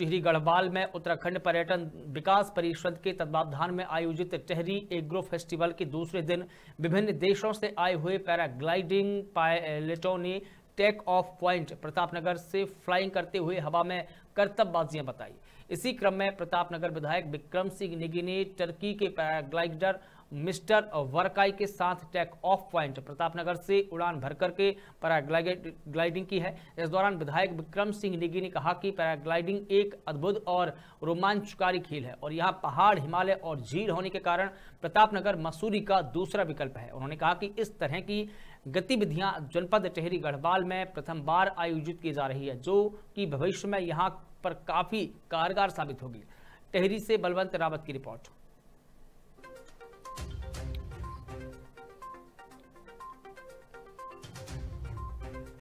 टिहरी गढ़वाल में उत्तराखंड पर्यटन विकास परिषद के तत्वावधान में आयोजित टिहरी एग्रो फेस्टिवल के दूसरे दिन विभिन्न देशों से आए हुए पैराग्लाइडिंग पायलटों ने टेक ऑफ पॉइंट प्रतापनगर से फ्लाइंग करते हुए हवा में करतबबाजियां बताई इसी क्रम में प्रतापनगर विधायक विक्रम सिंह नेगी ने टर्की के पैराग्लाइडर मिस्टर वरकाई के साथ टेक ऑफ पॉइंट प्रतापनगर से उड़ान भर करके पैराग्लाइडिंग की है इस दौरान विधायक विक्रम सिंह नेगी ने कहा कि पैराग्लाइडिंग एक अद्भुत और रोमांचकारी खेल है और यहाँ पहाड़ हिमालय और झील होने के कारण प्रतापनगर मसूरी का दूसरा विकल्प है उन्होंने कहा कि इस तरह की गतिविधियां जनपद टेहरी गढ़वाल में प्रथम बार आयोजित की जा रही है जो कि भविष्य में यहाँ पर काफ़ी कारगर साबित होगी टेहरी से बलवंत रावत की रिपोर्ट